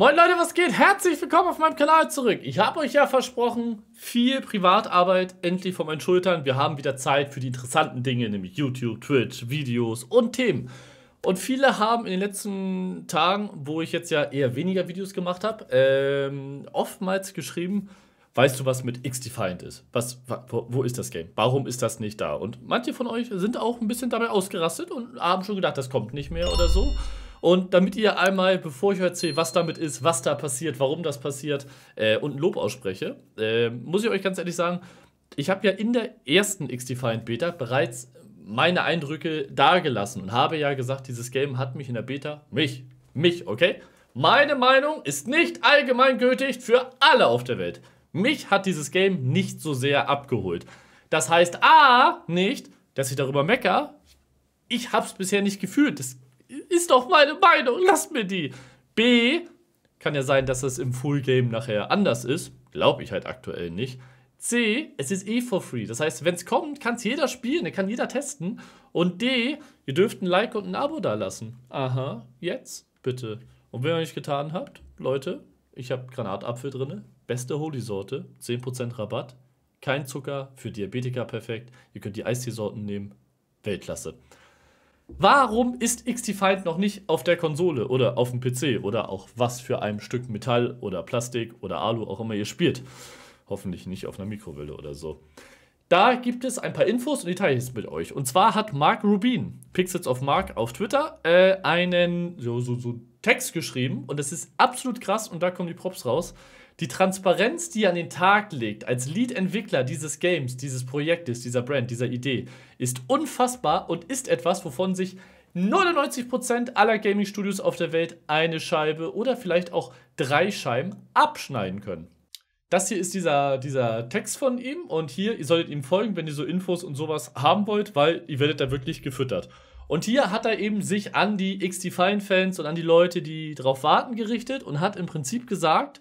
Moin Leute, was geht? Herzlich willkommen auf meinem Kanal zurück. Ich habe euch ja versprochen, viel Privatarbeit endlich von meinen Schultern. Wir haben wieder Zeit für die interessanten Dinge, nämlich YouTube, Twitch, Videos und Themen. Und viele haben in den letzten Tagen, wo ich jetzt ja eher weniger Videos gemacht habe, ähm, oftmals geschrieben, weißt du, was mit X-Defiant ist? Was, wo, wo ist das Game? Warum ist das nicht da? Und manche von euch sind auch ein bisschen dabei ausgerastet und haben schon gedacht, das kommt nicht mehr oder so. Und damit ihr einmal, bevor ich euch erzähle, was damit ist, was da passiert, warum das passiert äh, und ein Lob ausspreche, äh, muss ich euch ganz ehrlich sagen, ich habe ja in der ersten XDefiant Beta bereits meine Eindrücke dargelassen und habe ja gesagt, dieses Game hat mich in der Beta, mich, mich, okay? Meine Meinung ist nicht allgemeingültig für alle auf der Welt. Mich hat dieses Game nicht so sehr abgeholt. Das heißt A, nicht, dass ich darüber mecker. Ich habe es bisher nicht gefühlt. Das ist doch meine Meinung, lass mir die. B, kann ja sein, dass das im Full Game nachher anders ist. Glaube ich halt aktuell nicht. C, es ist eh for free. Das heißt, wenn es kommt, kann es jeder spielen, kann jeder testen. Und D, ihr dürft ein Like und ein Abo da lassen. Aha, jetzt bitte. Und wenn ihr nicht getan habt, Leute, ich habe Granatapfel drin, beste Holy-Sorte, 10% Rabatt, kein Zucker, für Diabetiker perfekt. Ihr könnt die Eisteesorten nehmen, Weltklasse. Warum ist XT-Find noch nicht auf der Konsole oder auf dem PC oder auch was für einem Stück Metall oder Plastik oder Alu auch immer ihr spielt? Hoffentlich nicht auf einer Mikrowelle oder so. Da gibt es ein paar Infos und die teile ich jetzt mit euch. Und zwar hat Mark Rubin, Pixels of Mark auf Twitter, äh, einen so, so, so Text geschrieben und das ist absolut krass und da kommen die Props raus. Die Transparenz, die ihr an den Tag legt, als Lead-Entwickler dieses Games, dieses Projektes, dieser Brand, dieser Idee, ist unfassbar und ist etwas, wovon sich 99% aller Gaming-Studios auf der Welt eine Scheibe oder vielleicht auch drei Scheiben abschneiden können. Das hier ist dieser, dieser Text von ihm und hier, ihr solltet ihm folgen, wenn ihr so Infos und sowas haben wollt, weil ihr werdet da wirklich gefüttert. Und hier hat er eben sich an die XDefiant-Fans und an die Leute, die drauf warten, gerichtet und hat im Prinzip gesagt,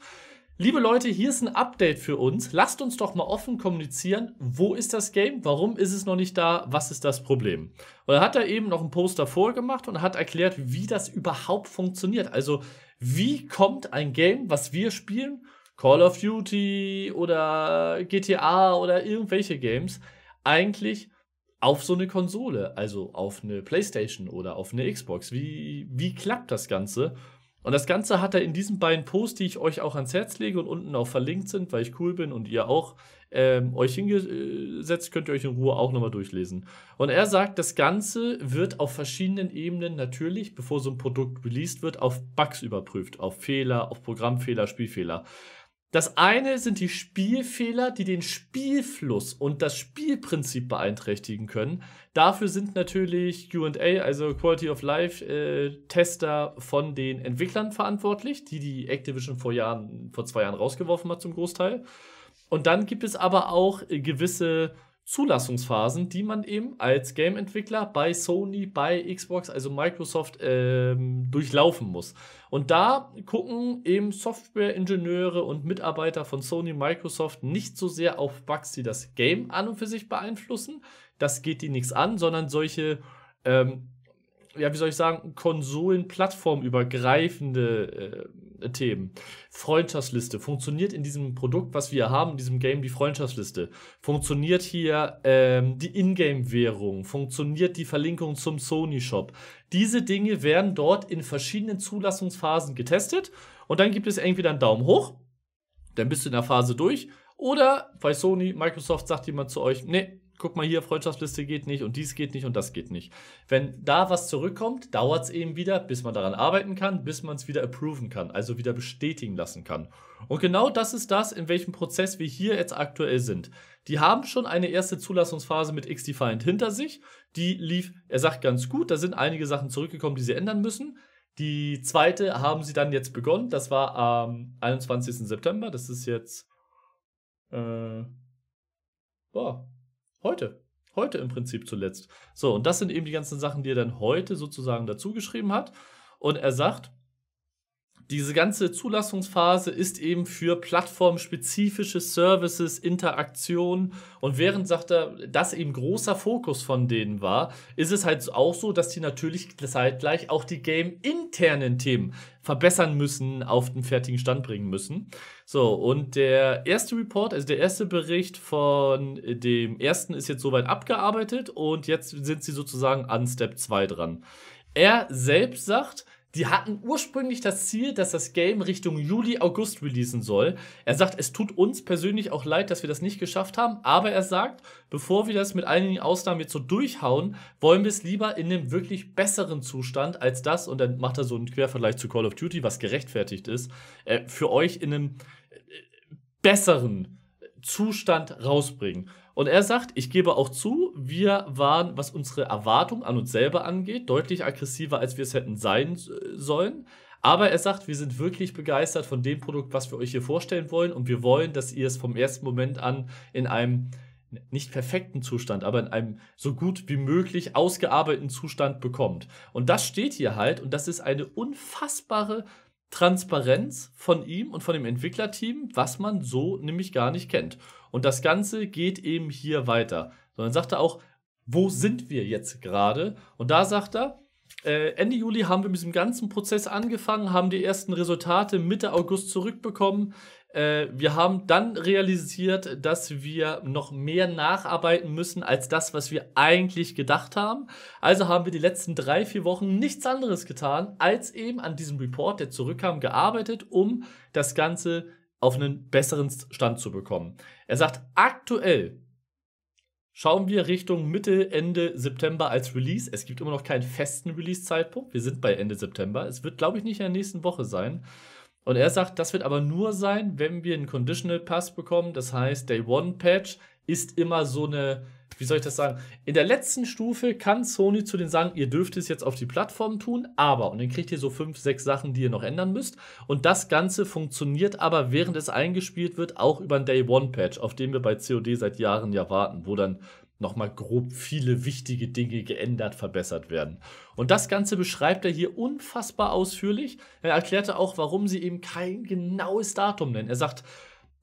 Liebe Leute, hier ist ein Update für uns. Lasst uns doch mal offen kommunizieren. Wo ist das Game? Warum ist es noch nicht da? Was ist das Problem? Und er hat da eben noch einen Poster vorgemacht und hat erklärt, wie das überhaupt funktioniert. Also, wie kommt ein Game, was wir spielen, Call of Duty oder GTA oder irgendwelche Games, eigentlich auf so eine Konsole, also auf eine PlayStation oder auf eine Xbox? Wie, wie klappt das Ganze? Und das Ganze hat er in diesen beiden Posts, die ich euch auch ans Herz lege und unten auch verlinkt sind, weil ich cool bin und ihr auch ähm, euch hingesetzt, könnt ihr euch in Ruhe auch nochmal durchlesen. Und er sagt, das Ganze wird auf verschiedenen Ebenen natürlich, bevor so ein Produkt released wird, auf Bugs überprüft, auf Fehler, auf Programmfehler, Spielfehler. Das eine sind die Spielfehler, die den Spielfluss und das Spielprinzip beeinträchtigen können. Dafür sind natürlich QA, also Quality of Life äh, Tester von den Entwicklern verantwortlich, die die Activision vor, Jahren, vor zwei Jahren rausgeworfen hat zum Großteil. Und dann gibt es aber auch äh, gewisse Zulassungsphasen, die man eben als Game-Entwickler bei Sony, bei Xbox, also Microsoft ähm, durchlaufen muss. Und da gucken eben Software-Ingenieure und Mitarbeiter von Sony, Microsoft nicht so sehr auf Bugs, die das Game an und für sich beeinflussen. Das geht die nichts an, sondern solche, ähm, ja, wie soll ich sagen, Konsolen-plattformübergreifende äh, äh, Themen. Freundschaftsliste. Funktioniert in diesem Produkt, was wir haben, in diesem Game, die Freundschaftsliste? Funktioniert hier ähm, die Ingame-Währung? Funktioniert die Verlinkung zum Sony-Shop? Diese Dinge werden dort in verschiedenen Zulassungsphasen getestet und dann gibt es entweder einen Daumen hoch, dann bist du in der Phase durch. Oder bei Sony, Microsoft sagt jemand zu euch, nee, guck mal hier, Freundschaftsliste geht nicht und dies geht nicht und das geht nicht. Wenn da was zurückkommt, dauert es eben wieder, bis man daran arbeiten kann, bis man es wieder approven kann, also wieder bestätigen lassen kann. Und genau das ist das, in welchem Prozess wir hier jetzt aktuell sind. Die haben schon eine erste Zulassungsphase mit XDefiant hinter sich. Die lief, er sagt ganz gut, da sind einige Sachen zurückgekommen, die sie ändern müssen. Die zweite haben sie dann jetzt begonnen, das war am 21. September, das ist jetzt. Äh, boah, Heute. Heute im Prinzip zuletzt. So, und das sind eben die ganzen Sachen, die er dann heute sozusagen dazu geschrieben hat. Und er sagt, diese ganze Zulassungsphase ist eben für plattformspezifische Services, Interaktionen. Und während, sagt er, das eben großer Fokus von denen war, ist es halt auch so, dass die natürlich zeitgleich auch die game-internen Themen verbessern müssen, auf den fertigen Stand bringen müssen. So, und der erste Report, also der erste Bericht von dem ersten ist jetzt soweit abgearbeitet und jetzt sind sie sozusagen an Step 2 dran. Er selbst sagt, die hatten ursprünglich das Ziel, dass das Game Richtung Juli, August releasen soll. Er sagt, es tut uns persönlich auch leid, dass wir das nicht geschafft haben, aber er sagt, bevor wir das mit einigen Ausnahmen jetzt so durchhauen, wollen wir es lieber in einem wirklich besseren Zustand als das, und dann macht er so einen Quervergleich zu Call of Duty, was gerechtfertigt ist, äh, für euch in einem äh, besseren Zustand rausbringen. Und er sagt, ich gebe auch zu, wir waren, was unsere Erwartung an uns selber angeht, deutlich aggressiver, als wir es hätten sein äh, sollen. Aber er sagt, wir sind wirklich begeistert von dem Produkt, was wir euch hier vorstellen wollen. Und wir wollen, dass ihr es vom ersten Moment an in einem nicht perfekten Zustand, aber in einem so gut wie möglich ausgearbeiteten Zustand bekommt. Und das steht hier halt und das ist eine unfassbare Transparenz von ihm und von dem Entwicklerteam, was man so nämlich gar nicht kennt. Und das Ganze geht eben hier weiter. Sondern sagt er auch, wo sind wir jetzt gerade? Und da sagt er, äh, Ende Juli haben wir mit diesem ganzen Prozess angefangen, haben die ersten Resultate Mitte August zurückbekommen. Äh, wir haben dann realisiert, dass wir noch mehr nacharbeiten müssen als das, was wir eigentlich gedacht haben. Also haben wir die letzten drei, vier Wochen nichts anderes getan, als eben an diesem Report, der zurückkam, gearbeitet, um das Ganze auf einen besseren Stand zu bekommen. Er sagt, aktuell schauen wir Richtung Mitte, Ende September als Release. Es gibt immer noch keinen festen Release-Zeitpunkt. Wir sind bei Ende September. Es wird, glaube ich, nicht in der nächsten Woche sein. Und er mhm. sagt, das wird aber nur sein, wenn wir einen Conditional Pass bekommen, das heißt Day One Patch ist immer so eine, wie soll ich das sagen? In der letzten Stufe kann Sony zu denen sagen, ihr dürft es jetzt auf die Plattform tun, aber, und dann kriegt ihr so fünf, sechs Sachen, die ihr noch ändern müsst. Und das Ganze funktioniert aber, während es eingespielt wird, auch über ein Day One Patch, auf den wir bei COD seit Jahren ja warten, wo dann nochmal grob viele wichtige Dinge geändert, verbessert werden. Und das Ganze beschreibt er hier unfassbar ausführlich. Er erklärte auch, warum sie eben kein genaues Datum nennen. Er sagt,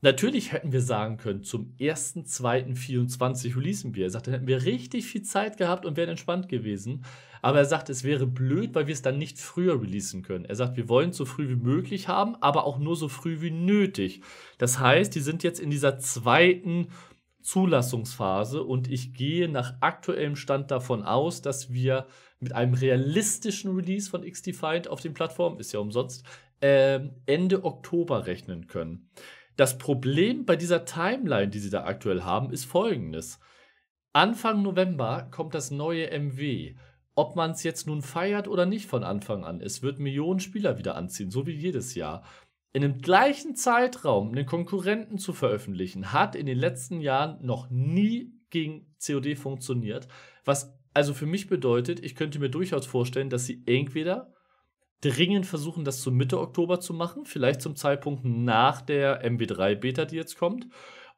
Natürlich hätten wir sagen können, zum 1.2.24 releasen wir. Er sagt, dann hätten wir richtig viel Zeit gehabt und wären entspannt gewesen. Aber er sagt, es wäre blöd, weil wir es dann nicht früher releasen können. Er sagt, wir wollen es so früh wie möglich haben, aber auch nur so früh wie nötig. Das heißt, die sind jetzt in dieser zweiten Zulassungsphase und ich gehe nach aktuellem Stand davon aus, dass wir mit einem realistischen Release von XDefined auf den Plattformen, ist ja umsonst, äh, Ende Oktober rechnen können. Das Problem bei dieser Timeline, die sie da aktuell haben, ist folgendes. Anfang November kommt das neue MW. Ob man es jetzt nun feiert oder nicht von Anfang an, es wird Millionen Spieler wieder anziehen, so wie jedes Jahr. In dem gleichen Zeitraum einen Konkurrenten zu veröffentlichen, hat in den letzten Jahren noch nie gegen COD funktioniert. Was also für mich bedeutet, ich könnte mir durchaus vorstellen, dass sie entweder dringend versuchen, das zu Mitte Oktober zu machen, vielleicht zum Zeitpunkt nach der MW3-Beta, die jetzt kommt.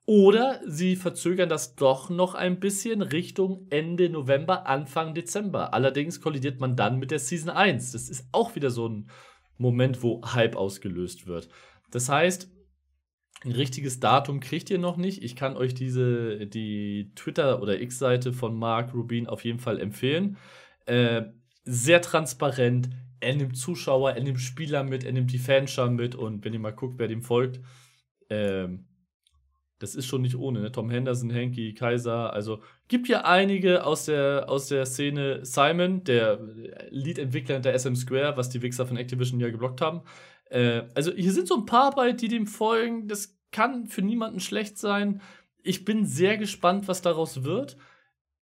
Oder sie verzögern das doch noch ein bisschen Richtung Ende November, Anfang Dezember. Allerdings kollidiert man dann mit der Season 1. Das ist auch wieder so ein Moment, wo Hype ausgelöst wird. Das heißt, ein richtiges Datum kriegt ihr noch nicht. Ich kann euch diese, die Twitter- oder X-Seite von Mark Rubin auf jeden Fall empfehlen. Äh, sehr transparent, er nimmt Zuschauer, er nimmt Spieler mit, er nimmt die Fanschar mit und wenn ihr mal guckt, wer dem folgt, ähm, das ist schon nicht ohne. Ne? Tom Henderson, Henki, Kaiser, also gibt ja einige aus der, aus der Szene. Simon, der Lead-Entwickler der SM Square, was die Wichser von Activision ja geblockt haben. Äh, also hier sind so ein paar bei, die dem folgen. Das kann für niemanden schlecht sein. Ich bin sehr gespannt, was daraus wird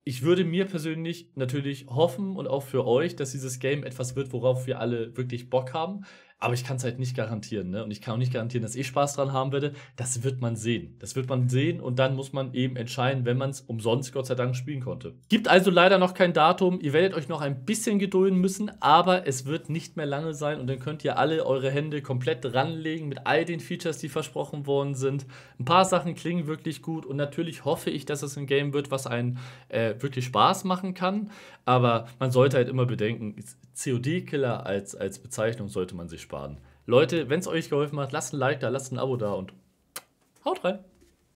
ich würde mir persönlich natürlich hoffen und auch für euch, dass dieses Game etwas wird, worauf wir alle wirklich Bock haben. Aber ich kann es halt nicht garantieren. Ne? Und ich kann auch nicht garantieren, dass ich Spaß dran haben werde. Das wird man sehen. Das wird man sehen und dann muss man eben entscheiden, wenn man es umsonst Gott sei Dank spielen konnte. Gibt also leider noch kein Datum. Ihr werdet euch noch ein bisschen gedulden müssen, aber es wird nicht mehr lange sein und dann könnt ihr alle eure Hände komplett ranlegen mit all den Features, die versprochen worden sind. Ein paar Sachen klingen wirklich gut und natürlich hoffe ich, dass es ein Game wird, was einen äh, wirklich Spaß machen kann. Aber man sollte halt immer bedenken, COD-Killer als, als Bezeichnung sollte man sich sparen. Leute, wenn es euch geholfen hat, lasst ein Like da, lasst ein Abo da und haut rein.